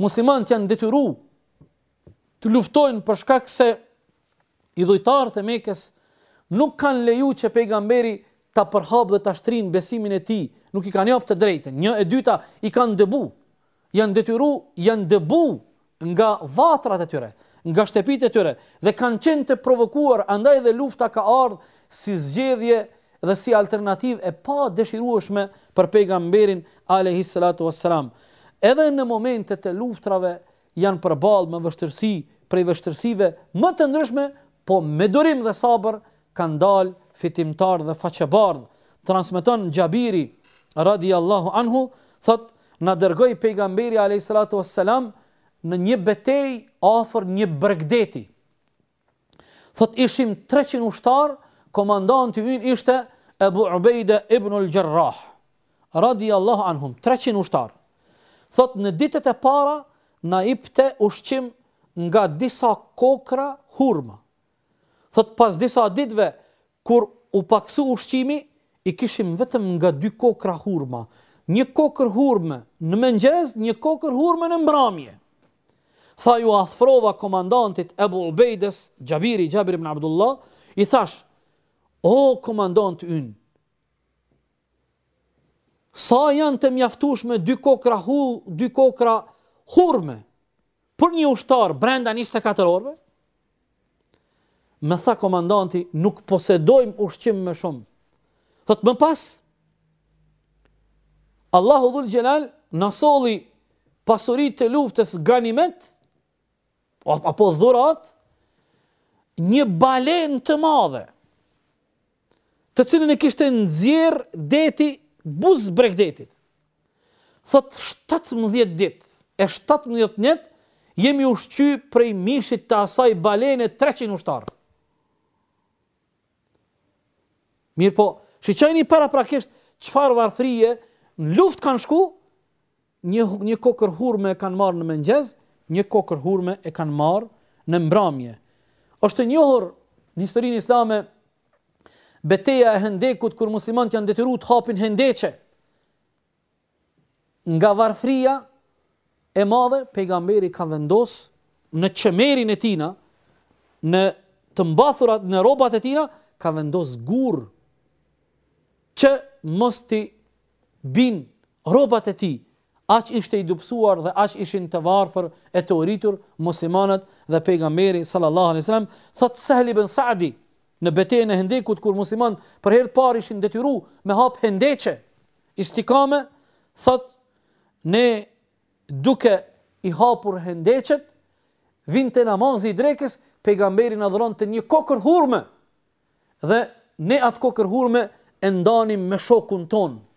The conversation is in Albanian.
musliman janë detyru të luftojnë për shkak se i dhujtarë të mekes nuk kanë leju që pejgamberi ta përhap dhe ta shtrin besimin e ti, nuk i kanë jopë të drejtë, një e dyta i kanë dëbu, janë detyru, janë dëbu nga vatrat e tyre, nga shtepit e tyre, dhe kanë qenë të provokuar, andaj dhe lufta ka ardhë si zgjedhje dhe si alternativ e pa dëshirueshme për pejgamberin a.s. Në edhe në momentet e luftrave, janë përbalë me vështërsi, prej vështërsive më të ndryshme, po me dorim dhe sabër, kanë dalë fitimtar dhe faqe Transmeton Gjabiri, radi Allahu anhu, thot, në dërgoj pejgamberi, a.s. në një betej, afer një bërgdeti. Thot, ishim 300 ushtar, komandant të yn ishte, Ebu Ubejde ibnul Gjerrah, radi Allahu anhum, 300 ushtarë, thot në ditët e para na i pëte ushqim nga disa kokra hurma. Thot pas disa ditve, kur u paksu ushqimi, i kishim vetëm nga dy kokra hurma. Një kokër hurme në mëngjez, një kokër hurme në mbramje. Tha ju athfrova komandantit Ebu Ubejdes, Gjabiri, Gjabiri më Abdullah, i thash, o komandant ynë, sa janë të mjaftushme dy kokra hu, dy kokra hurme për një ushtar brenda 24 orëve. Me tha komandanti, nuk posedojmë ushqim më shumë. Thot më pas Allahu dhul gjelal nësoli soli pasurit të luftës ganimet, apo dhurat, një balen të madhe, të cilën e kishtë nëzjerë deti buzë bregdetit. thot 17 ditë, e 17 njëtë, jemi ushqy prej mishit të asaj balene 300 ushtarë. Mirë po, që qajni para prakisht, qëfar varthrije, në luft kanë shku, një, një kokër hurme e kanë marë në mëngjez, një kokër hurme e kanë marë në mbramje. Oshtë njohër në historinë islame, beteja e hendekut kur muslimant janë detyru të hapin hendeqe nga varfria e madhe pejgamberi ka vendos në qëmerin e tina në të mbathurat në robat e tina ka vendos gur që mos ti bin robat e ti aq ishte i dupsuar dhe aq ishin të varfër e të uritur muslimanët dhe pejgamberi sallallahu alaihi sallam thot sahli ben saadi në betejën e Hendekut kur muslimanët për herë të parë ishin detyruar me hap hendeçe istikame thot ne duke i hapur hendeçet vinte namazi i drekës pejgamberi na dhuronte një kokër hurme dhe ne atë kokër hurme e ndanim me shokun tonë